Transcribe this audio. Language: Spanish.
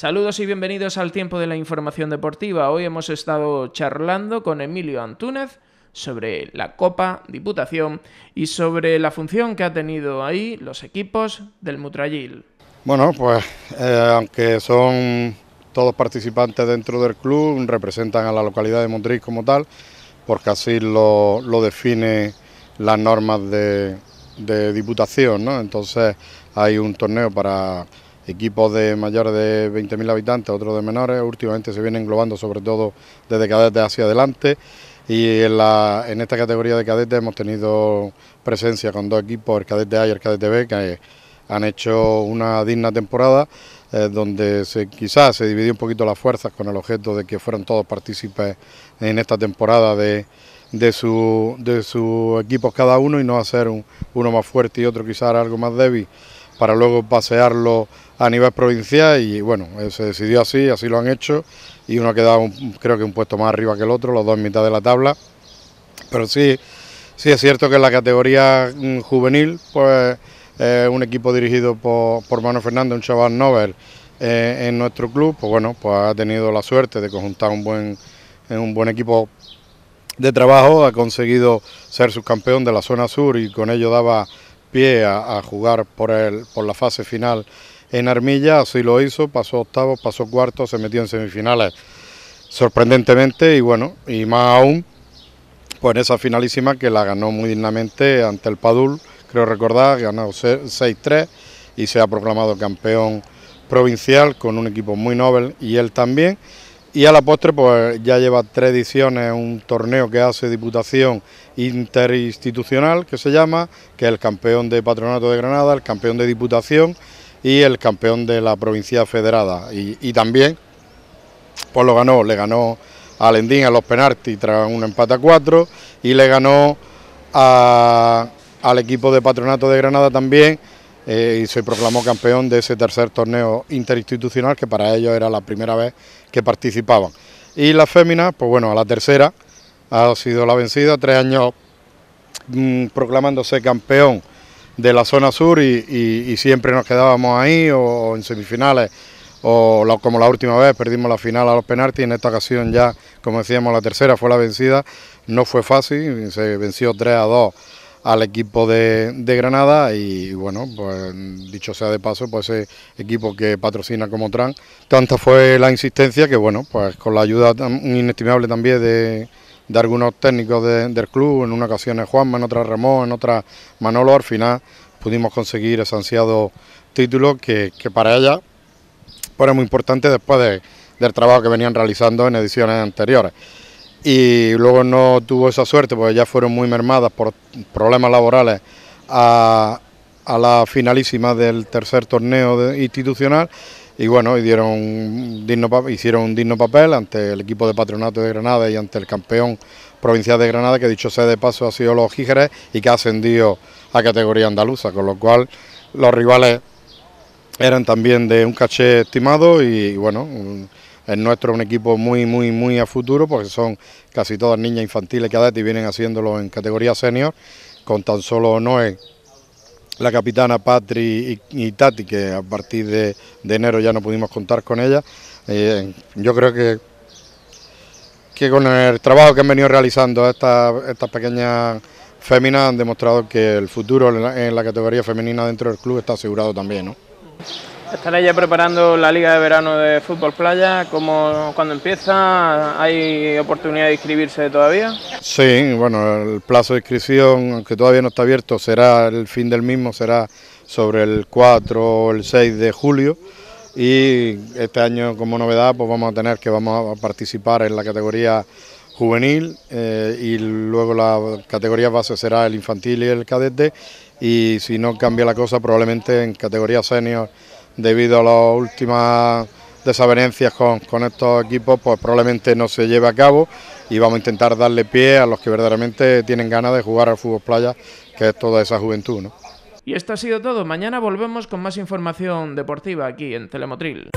Saludos y bienvenidos al tiempo de la información deportiva. Hoy hemos estado charlando con Emilio Antúnez sobre la Copa Diputación y sobre la función que ha tenido ahí los equipos del Mutrayil. Bueno, pues eh, aunque son todos participantes dentro del club, representan a la localidad de Motril como tal, porque así lo, lo define las normas de, de Diputación, ¿no? Entonces hay un torneo para equipos de mayores de 20.000 habitantes, otros de menores, últimamente se vienen englobando sobre todo desde cadetes hacia adelante y en, esta categoría de cadetes hemos tenido presencia con dos equipos, el cadete A y el cadete B, que han hecho una digna temporada eh, donde quizás se dividió un poquito las fuerzas con el objeto de que fueran todos partícipes en esta temporada de, de sus de su equipos cada uno y no hacer uno más fuerte y otro quizás algo más débil para luego pasearlo a nivel provincial y bueno, eh, se decidió así, así lo han hecho y uno ha quedado creo que un puesto más arriba que el otro, los dos en mitad de la tabla, pero sí, sí es cierto que en la categoría mm, juvenil, pues eh, un equipo dirigido por, por Manuel Fernández, un chaval Nobel eh, en nuestro club, pues bueno, pues ha tenido la suerte de conjuntar un buen, un buen equipo de trabajo, ha conseguido ser subcampeón de la zona sur y con ello daba pie a, jugar por, el, por la fase final en Armilla, así lo hizo, pasó octavo, pasó cuarto, se metió en semifinales sorprendentemente y bueno, y más aún, pues en esa finalísima que la ganó muy dignamente ante el Padul, creo recordar, ganó 6-3 y se ha proclamado campeón provincial con un equipo muy noble y él también. Y a la postre, pues ya lleva tres ediciones un torneo que hace Diputación Interinstitucional, que se llama, que es el campeón de Patronato de Granada, el campeón de Diputación y el campeón de la provincia federada. Y, también, pues lo ganó, le ganó a Lendín a los penaltis tras un empate a cuatro y le ganó al equipo de Patronato de Granada también eh, y se proclamó campeón de ese tercer torneo interinstitucional que para ellos era la primera vez que participaban. Y la fémina, pues bueno, a la tercera ha sido la vencida, tres años mm, proclamándose campeón de la zona sur y, siempre nos quedábamos ahí o, en semifinales o como la última vez perdimos la final a los penaltis, en esta ocasión ya, como decíamos, la tercera fue la vencida, no fue fácil, se venció 3 a 2 al equipo de, Granada y bueno, pues dicho sea de paso, pues ese equipo que patrocina como Tran, tanta fue la insistencia que bueno, pues con la ayuda inestimable también de, de algunos técnicos del club, en una ocasión es Juanma, en otra Ramón, en otra Manolo, al final pudimos conseguir ese ansiado título que, que para ella fue pues, muy importante después del trabajo que venían realizando en ediciones anteriores y luego no tuvo esa suerte porque ya fueron muy mermadas por problemas laborales a, la finalísima del tercer torneo institucional y bueno, y hicieron un digno papel ante el equipo de patronato de Granada y ante el campeón provincial de Granada, que dicho sea de paso ha sido los Jígeres y que ha ascendido a categoría andaluza, con lo cual los rivales eran también de un caché estimado y, bueno, el nuestro es un equipo muy, muy, muy a futuro porque son casi todas niñas infantiles que y vienen haciéndolo en categoría senior, con tan solo Noé, la capitana Patri y, Tati, que a partir de, enero ya no pudimos contar con ella. Eh, yo creo que, que con el trabajo que han venido realizando estas pequeñas féminas han demostrado que el futuro en la, en la categoría femenina dentro del club está asegurado también. ¿no? ¿Estará ya preparando la Liga de Verano de Fútbol Playa. ¿Cómo, cuando empieza? ¿Hay oportunidad de inscribirse todavía? Sí, bueno, el plazo de inscripción, que todavía no está abierto, será el fin del mismo, será sobre el 4 o el 6 de julio. Y este año, como novedad, pues vamos a tener que vamos a participar en la categoría juvenil eh, y luego la categoría base será el infantil y el cadete y si no cambia la cosa probablemente en categoría senior debido a las últimas desavenencias con, estos equipos, pues probablemente no se lleve a cabo y vamos a intentar darle pie a los que verdaderamente tienen ganas de jugar al fútbol playa, que es toda esa juventud. ¿no? Y esto ha sido todo. Mañana volvemos con más información deportiva aquí en Telemotril.